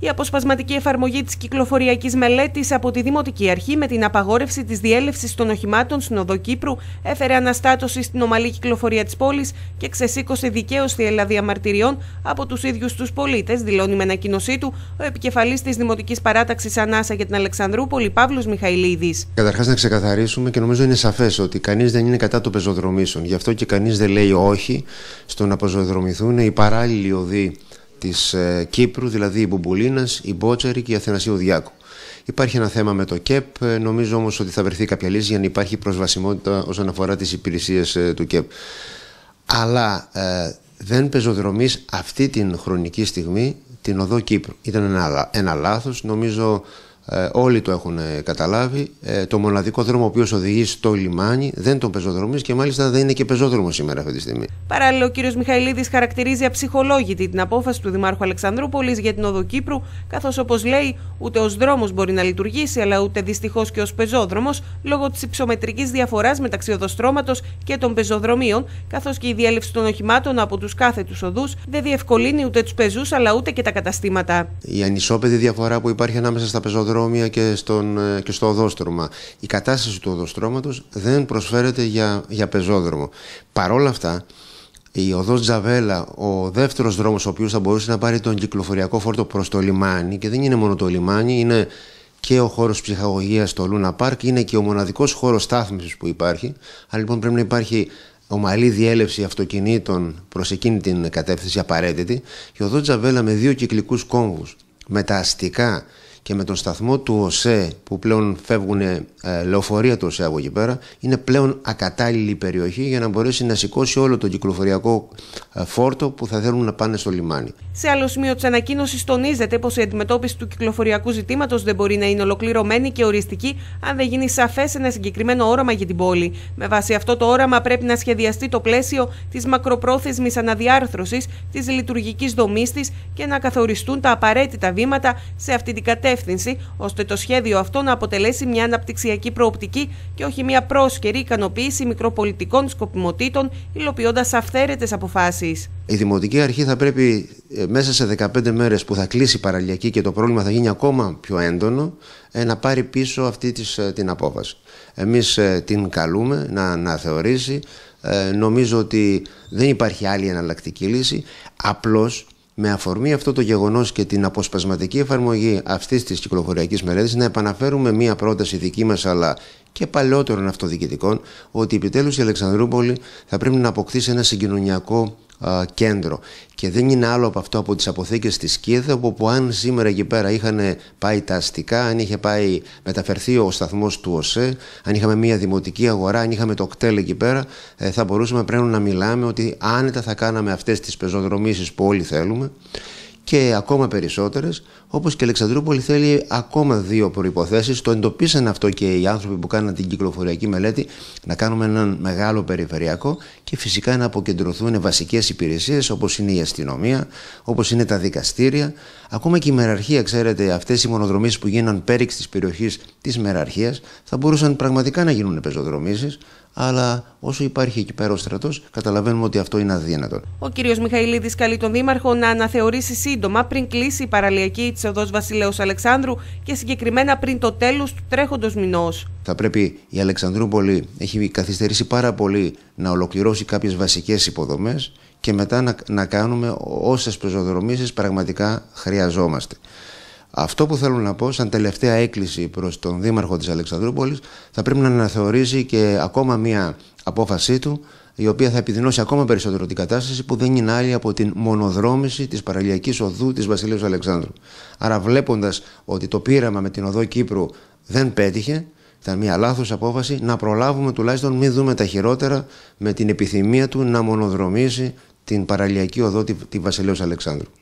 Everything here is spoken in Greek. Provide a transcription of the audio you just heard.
Η αποσπασματική εφαρμογή της κυκλοφοριακής μελέτης από τη Δημοτική Αρχή με την απαγόρευση της διέλευσης των οχημάτων στην Οδό Κύπρου έφερε αναστάτωση στην ομαλή κυκλοφορία της πόλης και ξεσήκωσε δικαίως τη Ελλάδα διαμαρτυριών από τους ίδιους τους πολίτες, δηλώνει με ανακοίνωσή του ο επικεφαλής της Δημοτικής Παράταξης Ανάσα για την Αλεξανδρούπολη, Παύλος Μιχαηλίδης. Καταρχάς, να ξεκαθαρίσουμε και νομίζω είναι σαφές ότι κανείς δεν είναι κατά των πεζοδρομήσεων. Γι' αυτό και κανείς δεν λέει όχι στο να πεζοδρομηθούν οι παράλληλοι οδοί της ε, Κύπρου, δηλαδή η Μπουμπουλίνας, η Μπότσαρη και η Αθηνασίου Διάκου. Υπάρχει ένα θέμα με το ΚΕΠ. Ε, νομίζω όμως ότι θα βρεθεί κάποια λύση για να υπάρχει προσβασιμότητα όσον αφορά τις υπηρεσίες ε, του ΚΕΠ. Αλλά δεν πεζοδρομεί αυτή την χρονική στιγμή την οδό Κύπρου. Ήταν ένα, ένα λάθος. Νομίζω ε, όλοι το έχουν ε, καταλάβει. Ε, το μοναδικό δρόμο ο οποίος οδηγεί στο λιμάνι δεν τον πεζοδρομείς και μάλιστα δεν είναι και πεζόδρομος σήμερα αυτή τη στιγμή. Παράλληλα, ο κ. Μιχαηλίδης χαρακτηρίζει αψυχολόγητη την απόφαση του Δημάρχου Αλεξανδρούπολης για την οδό Κύπρου, καθώς όπως λέει, ούτε ως δρόμος μπορεί να λειτουργήσει, αλλά ούτε δυστυχώς και ως πεζόδρομος, λόγω της υψομετρικής διαφοράς μεταξύ οδοστρώματο και των πεζοδρομίων, καθώς και η διέλευση των οχημάτων από τους κάθετου οδούς δεν διευκολύνει ούτε τους πεζούς αλλά ούτε και τα καταστήματα. Η ανισόπεδη διαφορά που υπάρχει ανάμεσα στα πεζόδρομα αεροδρόμια και, στον, ε, και στο οδόστρωμα. Η κατάσταση του οδοστρώματος δεν προσφέρεται για, για πεζόδρομο. Παρόλα αυτά, η οδός Τζαβέλα, ο δεύτερος δρόμος, ο οποίος θα μπορούσε να πάρει τον κυκλοφοριακό φόρτο προς το λιμάνι, και δεν είναι μόνο το λιμάνι, είναι και ο χώρος ψυχαγωγίας στο Λούνα Πάρκ, είναι και ο μοναδικός χώρος στάθμισης που υπάρχει. Άρα λοιπόν πρέπει να υπάρχει ομαλή διέλευση αυτοκινήτων προς εκείνη την κατεύθυνση απαραίτητη. Και ο οδός Τζαβέλα με δύο κυκλικούς κόμβους, με τα αστικά και με τον σταθμό του ΟΣΕ που πλέον φεύγουν ε, λεωφορεία του ΟΣΕ από εκεί πέρα είναι πλέον ακατάλληλη περιοχή για να μπορέσει να σηκώσει όλο το κυκλοφοριακό ε, φόρτο που θα θέλουν να πάνε στο λιμάνι. Σε άλλο σημείο της ανακοίνωσης τονίζεται πως η αντιμετώπιση του κυκλοφοριακού ζητήματος δεν μπορεί να είναι ολοκληρωμένη και οριστική αν δεν γίνει σαφές ένα συγκεκριμένο όραμα για την πόλη. Με βάση αυτό το όραμα πρέπει να σχεδιαστεί το πλαίσιο της μακροπρόθεσμης αναδιάρθρωσης της λειτουργικής δομής της και να καθοριστούν τα απαραίτητα βήματα σε αυτή την κατεύθυνση κατεύθυνση, ώστε το σχέδιο αυτό να αποτελέσει μια αναπτυξιακή προοπτική και όχι μια πρόσκαιρη ικανοποίηση μικροπολιτικών σκοπιμοτήτων, υλοποιώντας αυθαίρετες αποφάσεις. Η Δημοτική Αρχή θα πρέπει ε, μέσα σε 15 μέρες που θα κλείσει η παραλιακή και το πρόβλημα θα γίνει ακόμα πιο έντονο, ε, να πάρει πίσω αυτή ε, την απόφαση. Εμείς την καλούμε να αναθεωρήσει. νομίζω ότι δεν υπάρχει άλλη εναλλακτική λύση. Απλώς με αφορμή αυτό το γεγονός και την αποσπασματική εφαρμογή αυτής της κυκλοφοριακής μελέτης, να επαναφέρουμε μία πρόταση δική μας αλλά και παλαιότερων αυτοδιοικητικών ότι επιτέλους η Αλεξανδρούπολη θα πρέπει να αποκτήσει ένα συγκοινωνιακό κέντρο. Και δεν είναι άλλο από αυτό από τις αποθήκες της Κίδα όπου αν σήμερα εκεί πέρα είχαν πάει τα αστικά, αν είχε πάει μεταφερθεί ο σταθμός του ΟΣΕ, αν είχαμε μια δημοτική αγορά, αν είχαμε το κτέλ εκεί πέρα, ε, θα μπορούσαμε πρέπει να μιλάμε ότι άνετα θα κάναμε αυτές τις πεζοδρομήσεις που όλοι θέλουμε και ακόμα περισσότερες, όπως και η Αλεξανδρούπολη θέλει ακόμα δύο προποθέσει. Το εντοπίσαν αυτό και οι άνθρωποι που κάναν την κυκλοφοριακή μελέτη, να κάνουμε έναν μεγάλο περιφερειακό και φυσικά να αποκεντρωθούν βασικές υπηρεσίες όπως είναι η αστυνομία, όπως είναι τα δικαστήρια. Ακόμα και η μεραρχία, ξέρετε, αυτές οι μονοδρομίες που γίναν πέριξ της περιοχής της μεραρχίας θα μπορούσαν πραγματικά να γίνουν πεζοδρομήσεις, αλλά όσο υπάρχει εκεί πέρα ο στρατός, καταλαβαίνουμε ότι αυτό είναι αδύνατο. Ο κ. Μιχαηλίδης καλεί τον Δήμαρχο να αναθεωρήσει σύντομα πριν κλείσει η παραλιακή της οδός Βασιλέως Αλεξάνδρου και συγκεκριμένα πριν το τέλος του τρέχοντος μηνός. Θα πρέπει η Αλεξανδρούπολη, έχει καθυστερήσει πάρα πολύ να ολοκληρώσει κάποιες βασικές υποδομές και μετά να, να κάνουμε όσε πεζοδρομήσει πραγματικά χρειαζόμαστε. Αυτό που θέλω να πω, σαν τελευταία έκκληση προς τον Δήμαρχο της Αλεξανδρούπολης, θα πρέπει να αναθεωρήσει και ακόμα μία απόφασή του, η οποία θα επιδεινώσει ακόμα περισσότερο την κατάσταση που δεν είναι άλλη από την μονοδρόμηση της παραλιακής οδού της Βασιλείου Αλεξάνδρου. Άρα, βλέποντας ότι το πείραμα με την οδό Κύπρου δεν πέτυχε, ήταν μια λάθος απόφαση να προλάβουμε τουλάχιστον μην δούμε τα χειρότερα με την επιθυμία του να μονοδρομήσει την παραλιακή οδό τη Βασιλείου Αλεξάνδρου.